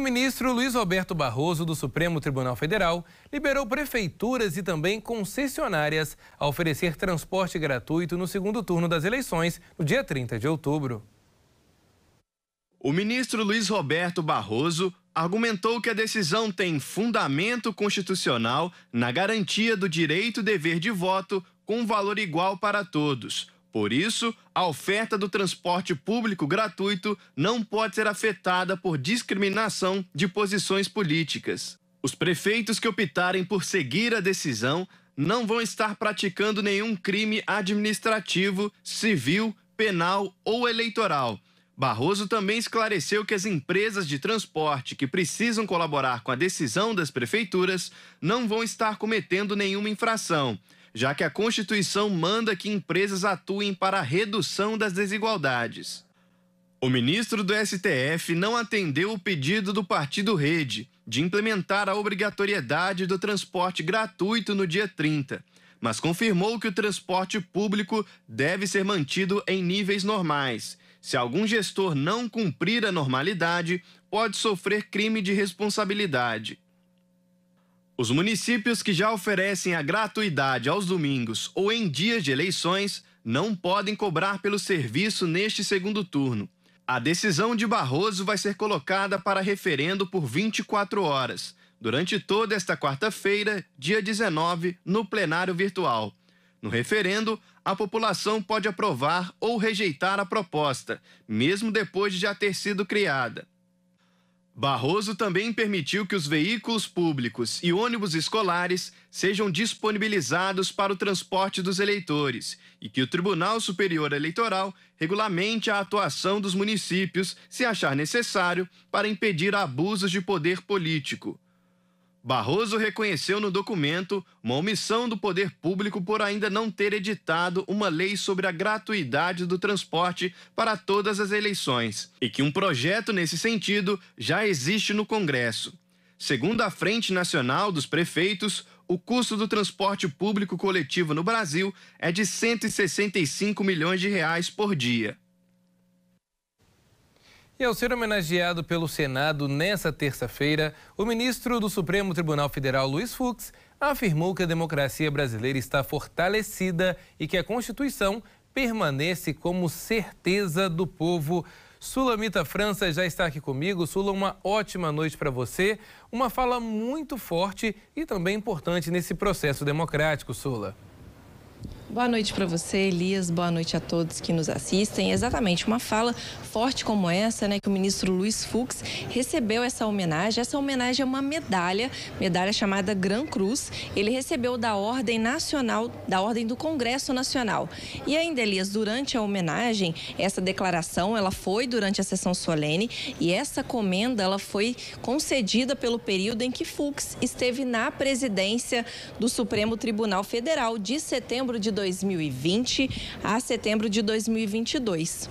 o ministro Luiz Roberto Barroso, do Supremo Tribunal Federal, liberou prefeituras e também concessionárias a oferecer transporte gratuito no segundo turno das eleições, no dia 30 de outubro. O ministro Luiz Roberto Barroso argumentou que a decisão tem fundamento constitucional na garantia do direito e dever de voto com valor igual para todos por isso, a oferta do transporte público gratuito não pode ser afetada por discriminação de posições políticas. Os prefeitos que optarem por seguir a decisão não vão estar praticando nenhum crime administrativo, civil, penal ou eleitoral. Barroso também esclareceu que as empresas de transporte que precisam colaborar com a decisão das prefeituras não vão estar cometendo nenhuma infração já que a Constituição manda que empresas atuem para a redução das desigualdades. O ministro do STF não atendeu o pedido do Partido Rede de implementar a obrigatoriedade do transporte gratuito no dia 30, mas confirmou que o transporte público deve ser mantido em níveis normais. Se algum gestor não cumprir a normalidade, pode sofrer crime de responsabilidade. Os municípios que já oferecem a gratuidade aos domingos ou em dias de eleições não podem cobrar pelo serviço neste segundo turno. A decisão de Barroso vai ser colocada para referendo por 24 horas, durante toda esta quarta-feira, dia 19, no plenário virtual. No referendo, a população pode aprovar ou rejeitar a proposta, mesmo depois de já ter sido criada. Barroso também permitiu que os veículos públicos e ônibus escolares sejam disponibilizados para o transporte dos eleitores e que o Tribunal Superior Eleitoral regulamente a atuação dos municípios, se achar necessário, para impedir abusos de poder político. Barroso reconheceu no documento uma omissão do poder público por ainda não ter editado uma lei sobre a gratuidade do transporte para todas as eleições e que um projeto nesse sentido já existe no Congresso. Segundo a Frente Nacional dos Prefeitos, o custo do transporte público coletivo no Brasil é de 165 milhões de reais por dia. E ao ser homenageado pelo Senado nesta terça-feira, o ministro do Supremo Tribunal Federal, Luiz Fux, afirmou que a democracia brasileira está fortalecida e que a Constituição permanece como certeza do povo. Sulamita França já está aqui comigo. Sula, uma ótima noite para você. Uma fala muito forte e também importante nesse processo democrático, Sula. Boa noite para você, Elias. Boa noite a todos que nos assistem. Exatamente, uma fala forte como essa, né, que o ministro Luiz Fux recebeu essa homenagem. Essa homenagem é uma medalha, medalha chamada Gran Cruz. Ele recebeu da Ordem Nacional, da Ordem do Congresso Nacional. E ainda, Elias, durante a homenagem, essa declaração, ela foi durante a sessão solene e essa comenda, ela foi concedida pelo período em que Fux esteve na presidência do Supremo Tribunal Federal de setembro de 2020 a setembro de 2022.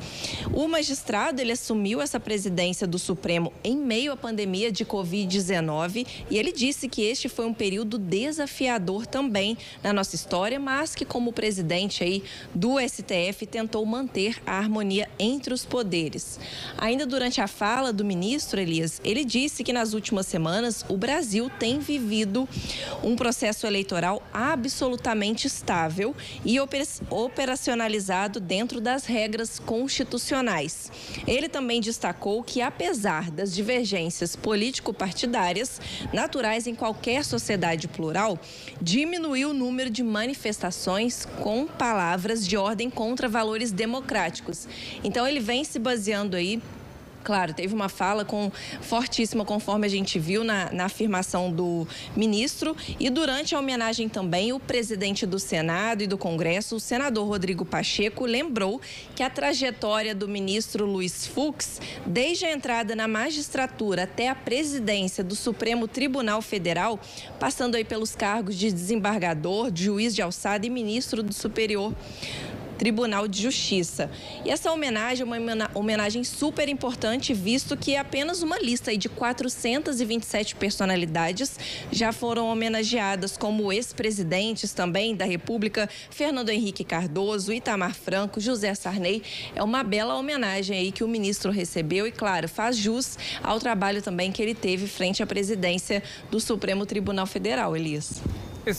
O magistrado ele assumiu essa presidência do Supremo em meio à pandemia de Covid-19 e ele disse que este foi um período desafiador também na nossa história, mas que como presidente aí do STF tentou manter a harmonia entre os poderes. Ainda durante a fala do ministro Elias, ele disse que nas últimas semanas o Brasil tem vivido um processo eleitoral absolutamente estável e operacionalizado dentro das regras constitucionais. Ele também destacou que, apesar das divergências político-partidárias, naturais em qualquer sociedade plural, diminuiu o número de manifestações com palavras de ordem contra valores democráticos. Então, ele vem se baseando aí Claro, teve uma fala com, fortíssima, conforme a gente viu na, na, afirmação do ministro. E durante a homenagem também, o presidente do Senado e do Congresso, o senador Rodrigo Pacheco, lembrou que a trajetória do ministro Luiz Fux, desde a entrada na magistratura até a presidência do Supremo Tribunal Federal, passando aí pelos cargos de desembargador, de juiz de alçada e ministro do Superior Tribunal de Justiça. E essa homenagem é uma homenagem super importante, visto que é apenas uma lista de 427 personalidades já foram homenageadas, como ex-presidentes também da República, Fernando Henrique Cardoso, Itamar Franco, José Sarney. É uma bela homenagem aí que o ministro recebeu e, claro, faz jus ao trabalho também que ele teve frente à presidência do Supremo Tribunal Federal, Elias.